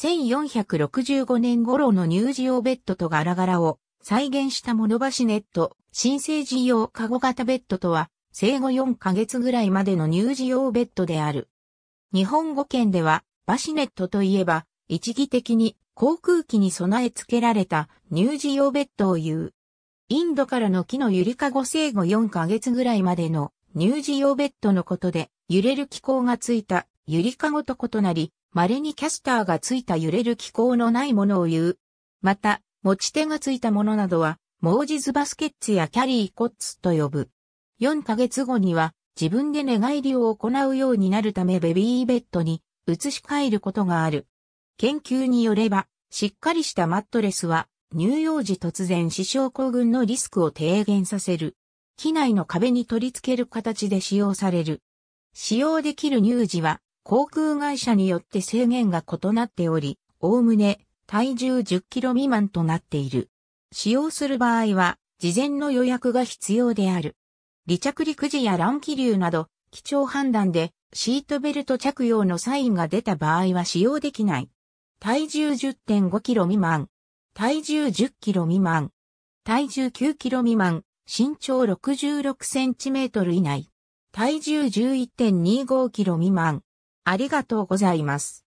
1465年頃の乳児用ベッドとガラガラを再現したモノバシネット、新生児用カゴ型ベッドとは、生後4ヶ月ぐらいまでの乳児用ベッドである。日本語圏では、バシネットといえば、一義的に航空機に備え付けられた乳児用ベッドを言う。インドからの木のゆりかご生後4ヶ月ぐらいまでの乳児用ベッドのことで、揺れる気候がついたゆりかごと異なり、稀にキャスターがついた揺れる機構のないものを言う。また、持ち手がついたものなどは、モージズバスケッツやキャリーコッツと呼ぶ。4ヶ月後には、自分で寝返りを行うようになるためベビーベッドに移し替えることがある。研究によれば、しっかりしたマットレスは、乳幼児突然死症候群のリスクを低減させる。機内の壁に取り付ける形で使用される。使用できる乳児は航空会社によって制限が異なっており、おおむね体重1 0キロ未満となっている。使用する場合は、事前の予約が必要である。離着陸時や乱気流など、基調判断でシートベルト着用のサインが出た場合は使用できない。体重1 0 5キロ未満、体重1 0キロ未満、体重9キロ未満、身長6 6トル以内、体重1 1 2 5キロ未満、ありがとうございます。